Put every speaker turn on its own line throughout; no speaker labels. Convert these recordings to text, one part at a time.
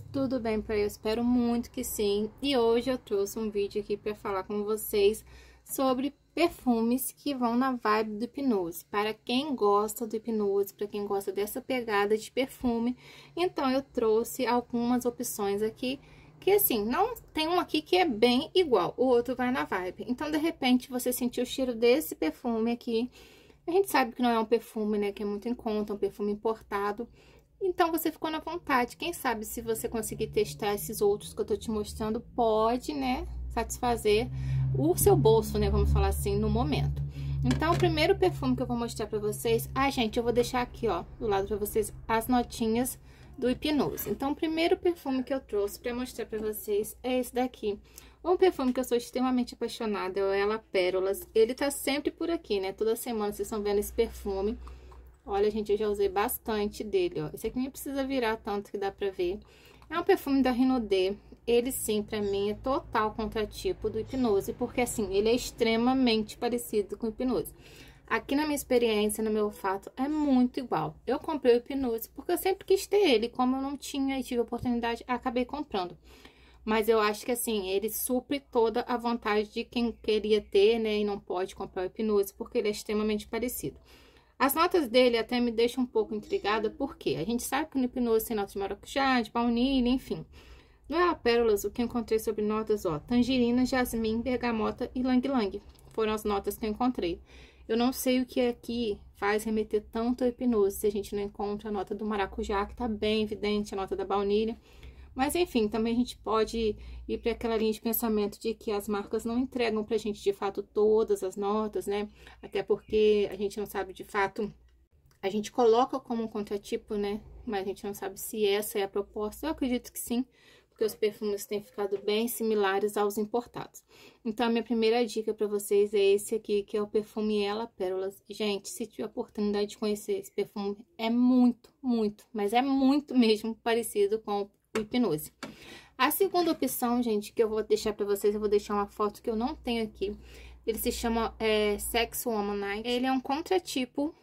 Tudo bem para eu? Espero muito que sim. E hoje eu trouxe um vídeo aqui para falar com vocês sobre perfumes que vão na vibe do hipnose. Para quem gosta do hipnose, para quem gosta dessa pegada de perfume, então eu trouxe algumas opções aqui que assim, não tem um aqui que é bem igual, o outro vai na vibe. Então, de repente, você sentiu o cheiro desse perfume aqui, a gente sabe que não é um perfume, né, que é muito em conta, é um perfume importado. Então, você ficou na vontade. Quem sabe se você conseguir testar esses outros que eu tô te mostrando, pode, né, satisfazer o seu bolso, né, vamos falar assim, no momento. Então, o primeiro perfume que eu vou mostrar pra vocês... Ah, gente, eu vou deixar aqui, ó, do lado pra vocês as notinhas do hipnose. Então, o primeiro perfume que eu trouxe pra mostrar pra vocês é esse daqui. Um perfume que eu sou extremamente apaixonada é o Ela Pérolas. Ele tá sempre por aqui, né? Toda semana vocês estão vendo esse perfume. Olha, gente, eu já usei bastante dele, ó. Esse aqui nem precisa virar tanto que dá pra ver. É um perfume da Renaudet. Ele, sim, pra mim, é total contratipo do Hipnose, porque, assim, ele é extremamente parecido com o Hipnose. Aqui na minha experiência, no meu olfato, é muito igual. Eu comprei o Hipnose porque eu sempre quis ter ele. Como eu não tinha e tive oportunidade, acabei comprando. Mas eu acho que, assim, ele supre toda a vontade de quem queria ter, né? E não pode comprar o Hipnose, porque ele é extremamente parecido. As notas dele até me deixam um pouco intrigada, porque a gente sabe que no hipnose tem notas de maracujá, de baunilha, enfim. é a Pérolas, o que encontrei sobre notas, ó, tangerina, jasmim, bergamota e lang-lang. Foram as notas que eu encontrei. Eu não sei o que aqui é faz remeter tanto à hipnose, se a gente não encontra a nota do maracujá, que tá bem evidente, a nota da baunilha. Mas, enfim, também a gente pode ir para aquela linha de pensamento de que as marcas não entregam para a gente, de fato, todas as notas, né? Até porque a gente não sabe, de fato, a gente coloca como um contratipo, né? Mas a gente não sabe se essa é a proposta. Eu acredito que sim, porque os perfumes têm ficado bem similares aos importados. Então, a minha primeira dica para vocês é esse aqui, que é o perfume Ela Pérolas. Gente, se tiver a oportunidade de conhecer esse perfume, é muito, muito, mas é muito mesmo parecido com o hipnose. A segunda opção, gente, que eu vou deixar pra vocês, eu vou deixar uma foto que eu não tenho aqui. Ele se chama é, Sex Womanite. Ele é um contratipo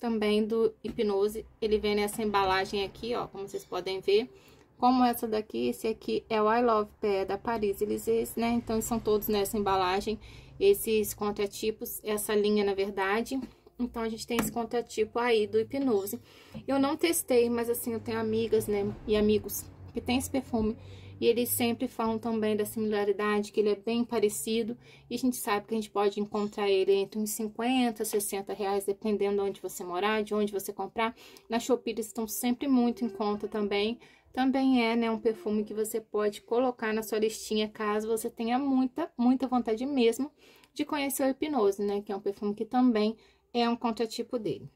também do hipnose. Ele vem nessa embalagem aqui, ó, como vocês podem ver. Como essa daqui, esse aqui é o I Love pé da Paris Elisées, né? Então, são todos nessa embalagem, esses contratipos, essa linha, na verdade. Então, a gente tem esse contratipo aí do hipnose. Eu não testei, mas assim, eu tenho amigas, né, e amigos que tem esse perfume. E eles sempre falam também da similaridade, que ele é bem parecido. E a gente sabe que a gente pode encontrar ele entre uns 50, 60 reais, dependendo de onde você morar, de onde você comprar. Na Shopee eles estão sempre muito em conta também. Também é, né, um perfume que você pode colocar na sua listinha, caso você tenha muita, muita vontade mesmo de conhecer o Hipnose, né? Que é um perfume que também é um contratipo dele.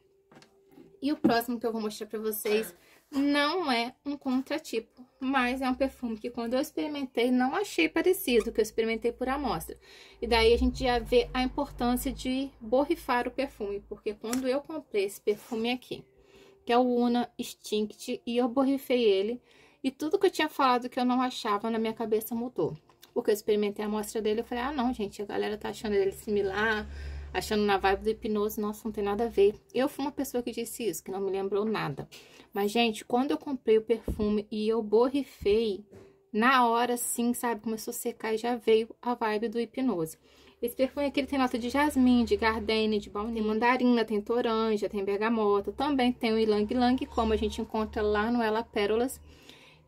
E o próximo que eu vou mostrar pra vocês não é um contratipo, mas é um perfume que quando eu experimentei, não achei parecido, que eu experimentei por amostra. E daí a gente já vê a importância de borrifar o perfume, porque quando eu comprei esse perfume aqui, que é o Una Instinct, e eu borrifei ele, e tudo que eu tinha falado que eu não achava na minha cabeça mudou. Porque eu experimentei a amostra dele, eu falei, ah não, gente, a galera tá achando ele similar, achando na vibe do hipnose, nossa, não tem nada a ver. Eu fui uma pessoa que disse isso, que não me lembrou nada. Mas, gente, quando eu comprei o perfume e eu borrifei, na hora, sim, sabe, começou a secar e já veio a vibe do hipnose. Esse perfume aqui tem nota de jasmim, de gardenia, de baunilha, tem mandarina, tem toranja, tem bergamota, também tem o ylang ylang, como a gente encontra lá no Ela Pérolas.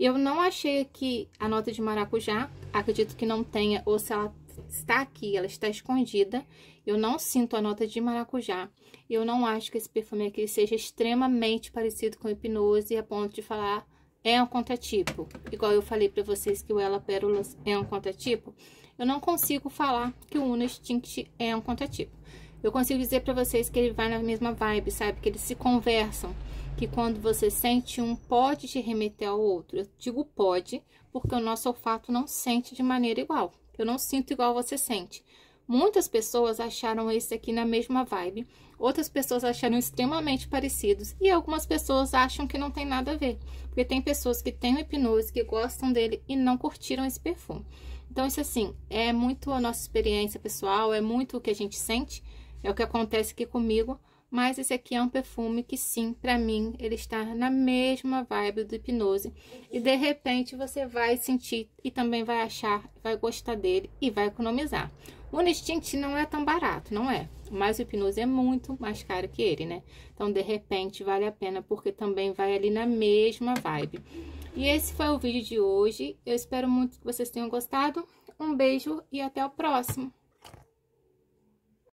Eu não achei aqui a nota de maracujá, acredito que não tenha, ou se ela está aqui, ela está escondida. Eu não sinto a nota de maracujá. Eu não acho que esse perfume aqui seja extremamente parecido com hipnose a ponto de falar é um contratipo. Igual eu falei para vocês que o Ela Pérolas é um contratipo, eu não consigo falar que o Uno Extinct é um contratipo. Eu consigo dizer para vocês que ele vai na mesma vibe, sabe? Que eles se conversam, que quando você sente um pode te remeter ao outro. Eu digo pode, porque o nosso olfato não sente de maneira igual. Eu não sinto igual você sente. Muitas pessoas acharam esse aqui na mesma vibe, outras pessoas acharam extremamente parecidos e algumas pessoas acham que não tem nada a ver, porque tem pessoas que têm o hipnose, que gostam dele e não curtiram esse perfume. Então, isso assim, é muito a nossa experiência pessoal, é muito o que a gente sente, é o que acontece aqui comigo, mas esse aqui é um perfume que sim, pra mim, ele está na mesma vibe do Hipnose. E de repente você vai sentir e também vai achar, vai gostar dele e vai economizar. O Nestint não é tão barato, não é? Mas o Hipnose é muito mais caro que ele, né? Então, de repente, vale a pena porque também vai ali na mesma vibe. E esse foi o vídeo de hoje. Eu espero muito que vocês tenham gostado. Um beijo e até o próximo.